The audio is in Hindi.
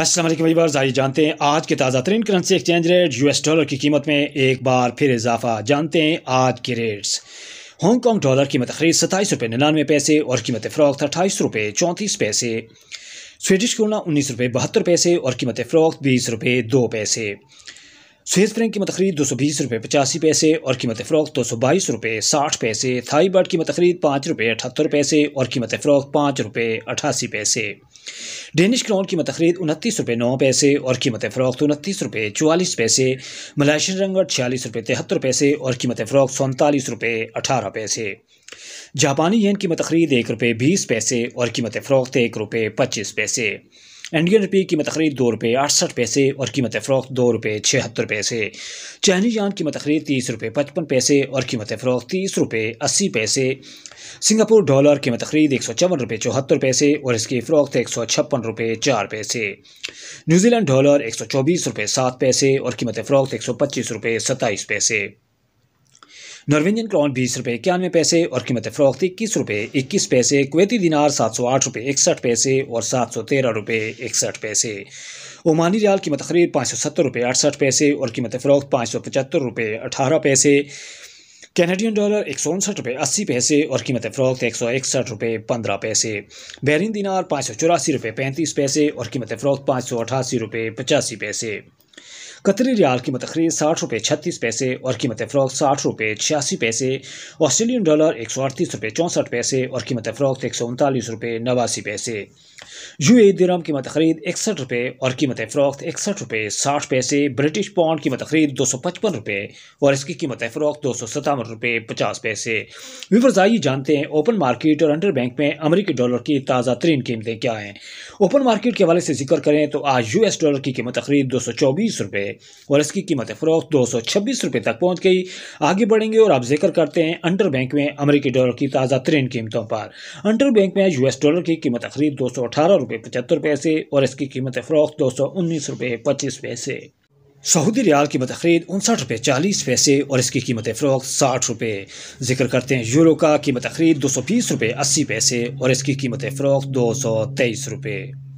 असलम वरीबर जारी जानते हैं आज के ताज़ा तरीन currency exchange rate US dollar की कीमत में एक बार फिर इजाफा जानते हैं आज के रेट्स हांगकॉन्ग डॉलर कीमत खरीद सताईस रुपये निन्यानवे पैसे और कीमत फ़रोख्त अट्ठाईस रुपये चौंतीस पैसे स्वीडिश कोना उन्नीस रुपये बहत्तर पैसे और कीमत फ़रोख्त बीस रुपये दो पैसे स्विस फ्रेंक की मतखरीद दो सौ बीस रुपये पचासी पैसे और कीमत फ़्रॉक दो सौ बाईस रुपये साठ पैसे थाई बर्ड की मतखरीद पाँच रुपये अठहत्तर पैसे और कीमत फ़रोख्त पाँच रुपये अठासी पैसे डेनिश क्राउन की मतखरीद उनतीस रुपये नौ पैसे और कीमत फ़रोख्त तो उनतीस रुपये चवालीस पैसे मलाइशियन रंगट छियालीस रुपये तिहत्तर पैसे और कीमत फ़्रॉक सैंतालीस रुपये अठारह पैसे जापानी येन की मतखरीद एक रुपये बीस पैसे और कीमत फ़रोख्त तो एक रुपये पच्चीस पैसे इंडियन रुपये कीमत खरीद दो रुपये अड़सठ पैसे और कीमत फ़रोख्त दो रुपये छिहत्तर पैसे चाइनीज जान कीमत खरीद तीस रुपये पचपन पैसे और कीमत फ़रोख्त तीस रुपये अस्सी पैसे सिंगापुर डॉलर कीमत खरीद एक सौ चौवन रुपये चौहत्तर पैसे और इसकी फ़रोख्त एक सौ छप्पन रुपये चार पैसे न्यूजीलैंड डॉलर एक सौ चौबीस रुपये सात पैसे और कीमत फ़रोख्त एक सौ पच्चीस रुपये सत्ताईस पैसे नॉर्वेजियन क्रॉन बीस रुपये इक्यानवे पैसे और कीमत फ़रोख्त इक्कीस रुपये इक्कीस पैसे कुवैती दिनार सात सौ आठ रुपये इकसठ पैसे और सात सौ तेरह रुपये इकसठ पैसे ओमानी रियाल कीमत खरीद पाँच सौ सत्तर रुपये अड़सठ पैसे और कीमत फ़रोख्त पाँच सौ पचहत्तर रुपये अठारह पैसे कैनेडियन डॉलर एक सौ उनसठ रुपये अस्सी पैसे और कीमत फ़रोख्त एक सौ इकसठ रुपये पंद्रह पैसे बहरीन दिनार पाँच सौ चौरासी रुपये पैंतीस पैसे और कीमत फ़रोख्त पाँच सौ अठासी रुपये पचासी पैसे कतरी रियाल की खरीद साठ रुपये छत्तीस पैसे और कीमत फ़रोग साठ रुपये छियासी पैसे ऑस्ट्रेलियन डॉलर एक सौ अड़तीस रुपये चौंसठ पैसे और कीमत फ़रोख्त एक सौ उनतालीस रुपये नवासी पैसे यू ए दिरम की खरीद इकसठ रुपये और कीमत फ़रोख्त इकसठ रुपये साठ पैसे ब्रिटिश पाउंड की खरीद दो सौ पचपन रुपये और इसकी कीमत फरोख़ दो सौ सतावन रुपये पचास पैसे विवर्स आइए जानते हैं ओपन मार्केट और अंडर बैंक में अमरीकी डॉलर की ताज़ा तरीन कीमतें क्या हैं ओपन मार्केट के हवाले से जिक्र करें तो आज यू एस डॉलर की कीमत तकरीब दो सौ चौबीस रुपये है और इसकी कीमत फरोख्त दो सौ छब्बीस रुपये तक पहुँच गई आगे बढ़ेंगे और आप जिक्र करते हैं अंडर बैंक में अमरीकी डॉलर की ताज़ा तरीन कीमतों पर अंडर बैंक में यूएस डॉलर की कीमत खरीद दो सौ अठारह रुपये पचहत्तर पैसे और इसकी कीमत फरोख्त दो सौ उन्नीस रुपये पच्चीस पैसे सऊदी रियाल की खरीद उनसठ रुपये चालीस पैसे और इसकी कीमत फ़रोख्त साठ रुपये जिक्र करते हैं यूरो का कीमत खरीद दो सौ बीस रुपये अस्सी पैसे और इसकी कीमत फ़रोख्त दो सौ तेईस रुपये